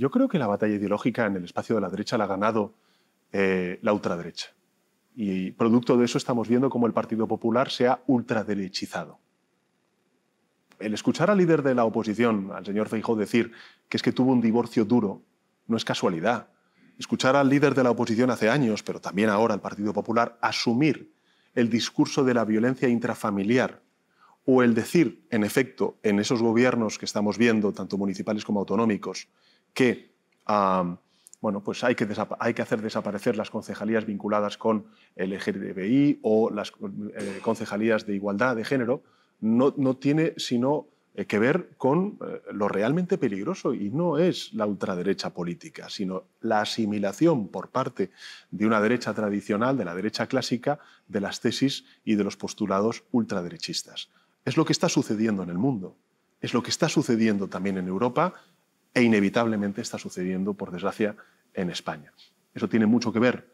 yo creo que la batalla ideológica en el espacio de la derecha la ha ganado eh, la ultraderecha. Y producto de eso estamos viendo cómo el Partido Popular se ha ultraderechizado. El escuchar al líder de la oposición, al señor Feijóo, decir que es que tuvo un divorcio duro, no es casualidad. Escuchar al líder de la oposición hace años, pero también ahora al Partido Popular, asumir el discurso de la violencia intrafamiliar o el decir, en efecto, en esos gobiernos que estamos viendo, tanto municipales como autonómicos, que bueno, pues hay, que hay que hacer desaparecer las concejalías vinculadas con el LGTBI o las eh, concejalías de igualdad de género, no, no tiene sino eh, que ver con eh, lo realmente peligroso y no es la ultraderecha política, sino la asimilación por parte de una derecha tradicional, de la derecha clásica, de las tesis y de los postulados ultraderechistas. Es lo que está sucediendo en el mundo, es lo que está sucediendo también en Europa e inevitablemente está sucediendo, por desgracia, en España. Eso tiene mucho que ver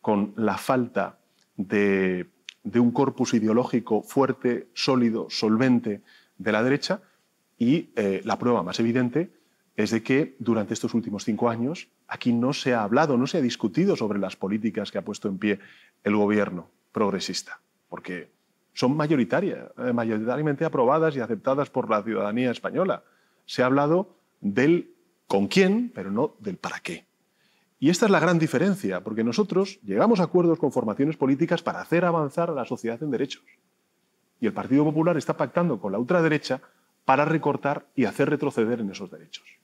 con la falta de, un corpus ideológico fuerte, sólido, solvente de la derecha y eh, la prueba más evidente es de que durante estos últimos cinco años aquí no se ha hablado, no se ha discutido sobre las políticas que ha puesto en pie el gobierno progresista, porque son mayoritarias, eh, mayoritariamente aprobadas y aceptadas por la ciudadanía española. Se ha hablado del con quién, pero no del para qué. Y esta es la gran diferencia, porque nosotros llegamos a acuerdos con formaciones políticas para hacer avanzar a la sociedad en derechos. Y el Partido Popular está pactando con la ultraderecha para recortar y hacer retroceder en esos derechos.